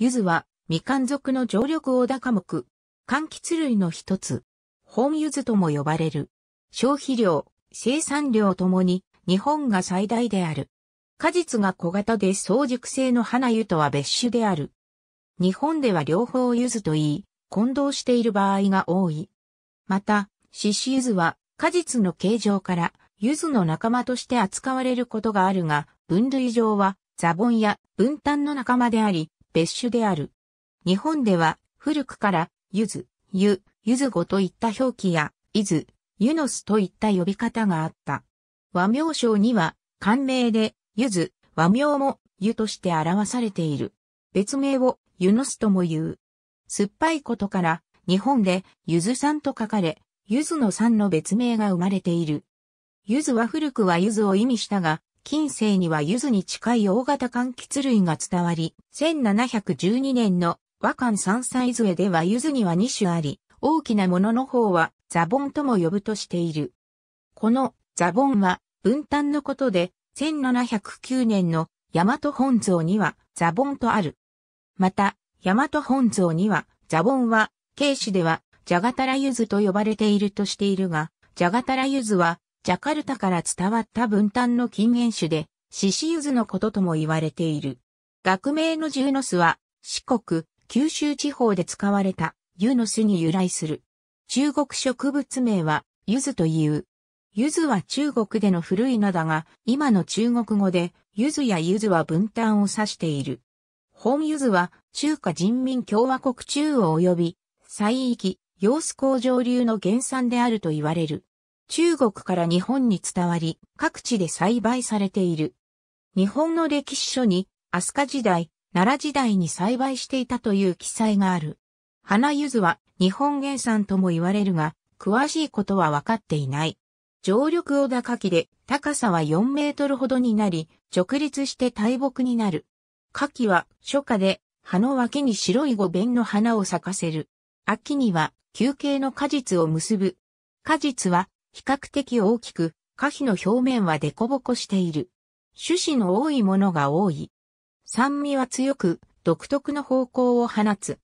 柚子は、みかん属の常緑大高目。柑橘類の一つ。本柚子とも呼ばれる。消費量、生産量ともに、日本が最大である。果実が小型で早熟性の花湯とは別種である。日本では両方柚子と言い、混同している場合が多い。また、獅子柚子は果実の形状から柚子の仲間として扱われることがあるが、分類上はザボンや分担の仲間であり、別種である。日本では古くから、ゆず、ゆ、ゆずごといった表記や、いず、ゆのすといった呼び方があった。和名称には、漢名で、ゆず、和名も、ゆとして表されている。別名を、ゆのすとも言う。酸っぱいことから、日本で、ゆずさんと書かれ、ゆずのさんの別名が生まれている。ゆずは古くはゆずを意味したが、近世には柚子に近い大型柑橘類が伝わり、1712年の和漢山菜杖では柚子には2種あり、大きなものの方はザボンとも呼ぶとしている。このザボンは分担のことで、1709年の大和本像にはザボンとある。また、大和本像にはザボンは、慶市ではジャガタラ柚子と呼ばれているとしているが、ジャガタラ柚子はジャカルタから伝わった分担の禁煙種で、獅子ズのこととも言われている。学名のジュノスは、四国、九州地方で使われた、ユノスに由来する。中国植物名は、ユズという。ユズは中国での古い名だが、今の中国語で、ユズやユズは分担を指している。本ユズは、中華人民共和国中央及び、西域、様子工場流の原産であると言われる。中国から日本に伝わり、各地で栽培されている。日本の歴史書に、飛鳥時代、奈良時代に栽培していたという記載がある。花柚子は日本原産とも言われるが、詳しいことは分かっていない。常緑小高木で高さは4メートルほどになり、直立して大木になる。夏季は初夏で葉の脇に白い五弁の花を咲かせる。秋には休憩の果実を結ぶ。果実は比較的大きく、花皮の表面はデコボコしている。種子の多いものが多い。酸味は強く、独特の方向を放つ。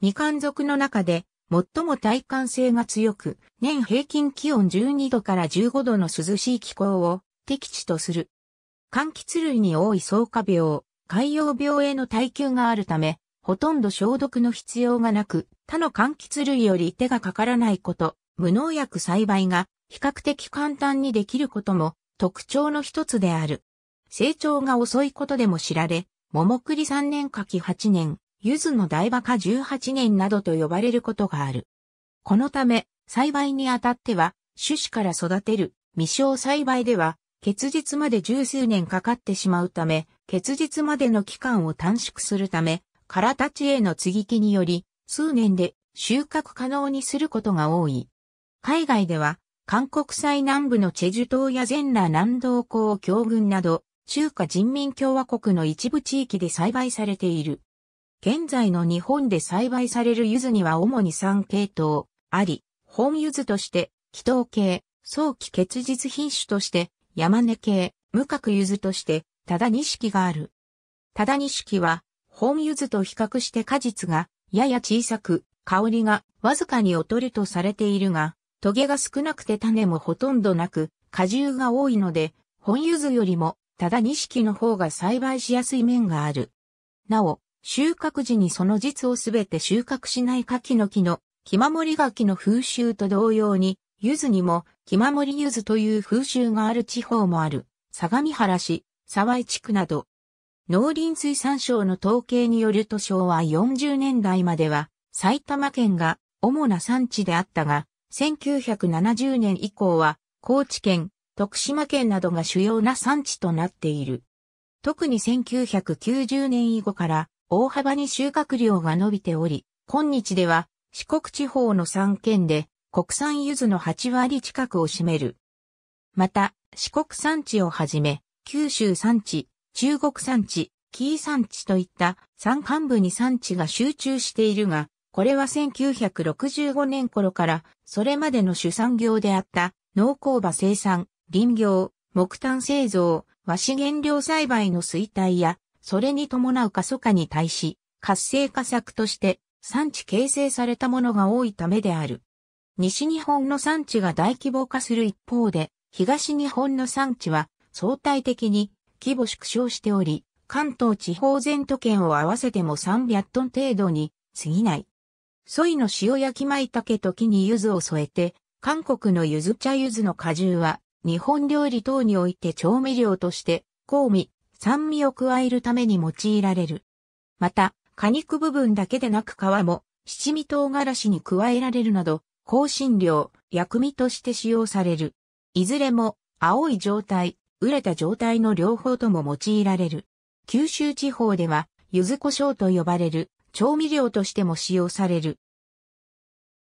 みかんの中で、最も耐寒性が強く、年平均気温12度から15度の涼しい気候を適地とする。柑橘類に多い草加病、海洋病への耐久があるため、ほとんど消毒の必要がなく、他の柑橘類より手がかからないこと、無農薬栽培が比較的簡単にできることも特徴の一つである。成長が遅いことでも知られ、桃栗3年柿8年、柚子の大馬鹿18年などと呼ばれることがある。このため、栽培にあたっては、種子から育てる未生栽培では、結実まで十数年かかってしまうため、結実までの期間を短縮するため、空立ちへの継ぎ木により、数年で収穫可能にすることが多い。海外では、韓国最南部のチェジュ島や全羅南道港峡群など、中華人民共和国の一部地域で栽培されている。現在の日本で栽培される柚子には主に3系統あり、本柚子として、気筒系、早期結実品種として、山根系、無角柚子として、ただ錦がある。ただ錦は、本柚子と比較して果実が、やや小さく、香りがわずかに劣るとされているが、トゲが少なくて種もほとんどなく、果汁が多いので、本柚子よりも、ただ錦の方が栽培しやすい面がある。なお、収穫時にその実をすべて収穫しない柿の木の、木守り柿の風習と同様に、柚子にも、木守り柚子という風習がある地方もある、相模原市、沢井地区など。農林水産省の統計によると昭和40年代までは、埼玉県が主な産地であったが、1970年以降は、高知県、徳島県などが主要な産地となっている。特に1990年以後から大幅に収穫量が伸びており、今日では四国地方の3県で国産柚子の8割近くを占める。また、四国産地をはじめ、九州産地、中国産地、紀伊産地といった山間部に産地が集中しているが、これは1965年頃から、それまでの主産業であった、農耕馬生産、林業、木炭製造、和紙原料栽培の衰退や、それに伴う過疎化に対し、活性化策として産地形成されたものが多いためである。西日本の産地が大規模化する一方で、東日本の産地は相対的に規模縮小しており、関東地方全都県を合わせても300トン程度に過ぎない。ソイの塩焼きタケと木に柚子を添えて、韓国の柚子茶柚子の果汁は、日本料理等において調味料として、香味、酸味を加えるために用いられる。また、果肉部分だけでなく皮も、七味唐辛子に加えられるなど、香辛料、薬味として使用される。いずれも、青い状態、熟れた状態の両方とも用いられる。九州地方では、柚子胡椒と呼ばれる調味料としても使用される。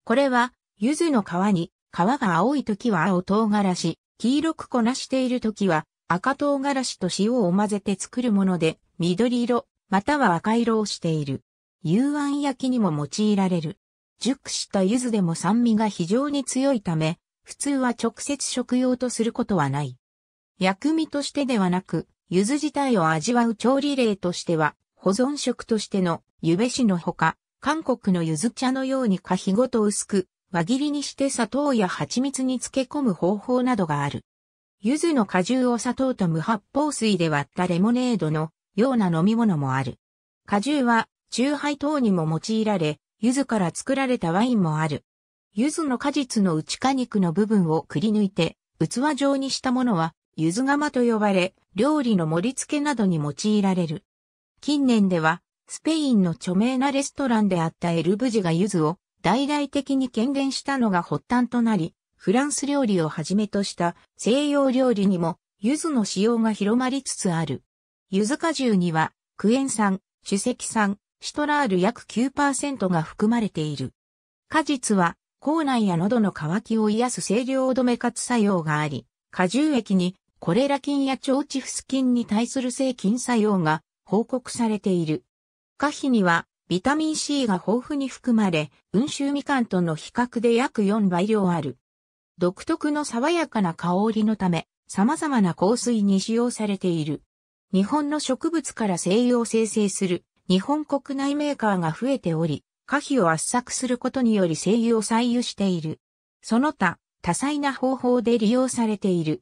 これは、柚子の皮に、皮が青い時は青唐辛子、黄色くこなしている時は赤唐辛子と塩を混ぜて作るもので、緑色、または赤色をしている。幽庵焼きにも用いられる。熟した柚子でも酸味が非常に強いため、普通は直接食用とすることはない。薬味としてではなく、柚子自体を味わう調理例としては、保存食としてのゆべしのほか、韓国のゆず茶のようにかひごと薄く、輪切りにして砂糖や蜂蜜に漬け込む方法などがある。ゆずの果汁を砂糖と無発泡水で割ったレモネードのような飲み物もある。果汁は、中ハイ等にも用いられ、ゆずから作られたワインもある。ゆずの果実の内果肉の部分をくり抜いて、器状にしたものは、ゆず釜と呼ばれ、料理の盛り付けなどに用いられる。近年では、スペインの著名なレストランであったエルブジがユズを大々的に権限したのが発端となり、フランス料理をはじめとした西洋料理にもユズの使用が広まりつつある。柚子果汁にはクエン酸、主石酸、シトラール約9%が含まれている。果実は口内や喉の渇きを癒す清涼止め活作用があり、果汁液にコレラ菌や腸チフス菌に対する性菌作用が報告されている。果皮にはビタミン C が豊富に含まれ、温州みかんとの比較で約4倍量ある。独特の爽やかな香りのため、様々な香水に使用されている。日本の植物から精油を生成する日本国内メーカーが増えており、花費を圧搾することにより精油を採油している。その他、多彩な方法で利用されている。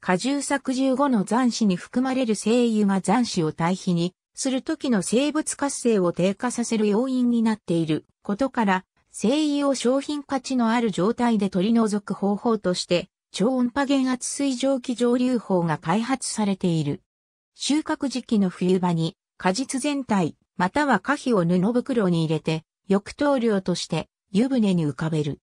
果汁削除後の残滓に含まれる精油が残滓を堆肥にする時の生物活性を低下させる要因になっていることから、精油を商品価値のある状態で取り除く方法として、超音波減圧水蒸気蒸留法が開発されている。収穫時期の冬場に、果実全体、または果皮を布袋に入れて、翌頭量として湯船に浮かべる。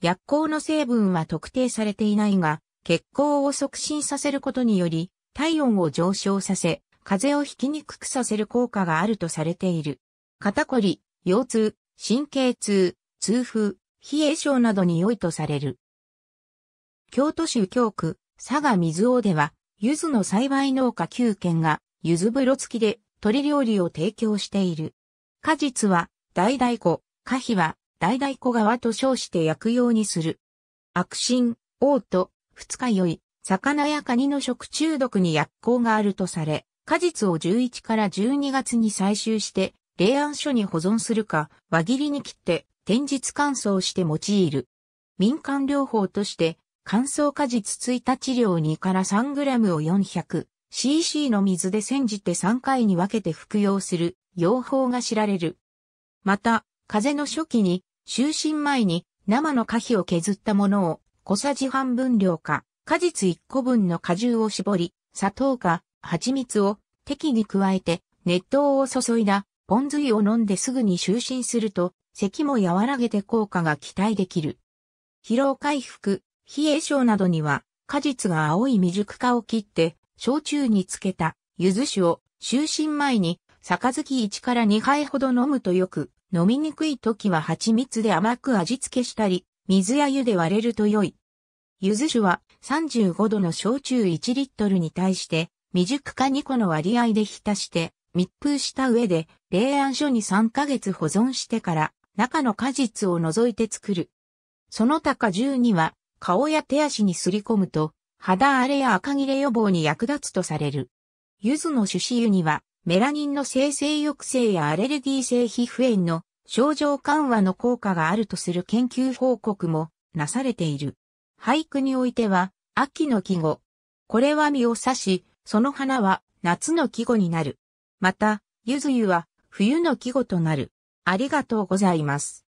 薬効の成分は特定されていないが、血行を促進させることにより、体温を上昇させ、風邪をひきにくくさせる効果があるとされている。肩こり、腰痛、神経痛、痛風、冷え症などに良いとされる。京都市右京区、佐賀水尾では、柚子の栽培農家9軒が、柚子風呂付きで鶏料理を提供している。果実は、大大粉、果皮は、大大粉側と称して焼くようにする。悪心、嘔吐、二日酔い、魚やカニの食中毒に薬効があるとされ、果実を11から12月に採集して、冷暗所に保存するか、輪切りに切って、天日乾燥して用いる。民間療法として、乾燥果実1日量2から3グラムを 400cc の水で煎じて3回に分けて服用する、用法が知られる。また、風邪の初期に、就寝前に生の果皮を削ったものを小さじ半分量か、果実1個分の果汁を絞り、砂糖か蜂蜜を適宜加えて熱湯を注いだポン酢湯を飲んですぐに就寝すると咳も和らげて効果が期待できる。疲労回復、冷え症などには果実が青い未熟化を切って焼酎につけた柚子酒を就寝前に杯1から2杯ほど飲むとよく飲みにくい時は蜂蜜で甘く味付けしたり水や湯で割れると良い。柚子酒は35度の焼酎1リットルに対して未熟化2個の割合で浸して密封した上で冷暗所に3ヶ月保存してから中の果実を除いて作る。その他果汁には顔や手足にすり込むと肌荒れや赤切れ予防に役立つとされる。柚子の種子油にはメラニンの生成抑制やアレルギー性皮膚炎の症状緩和の効果があるとする研究報告もなされている。俳句においては、秋の季語。これは実を指し、その花は夏の季語になる。また、ゆず湯は冬の季語となる。ありがとうございます。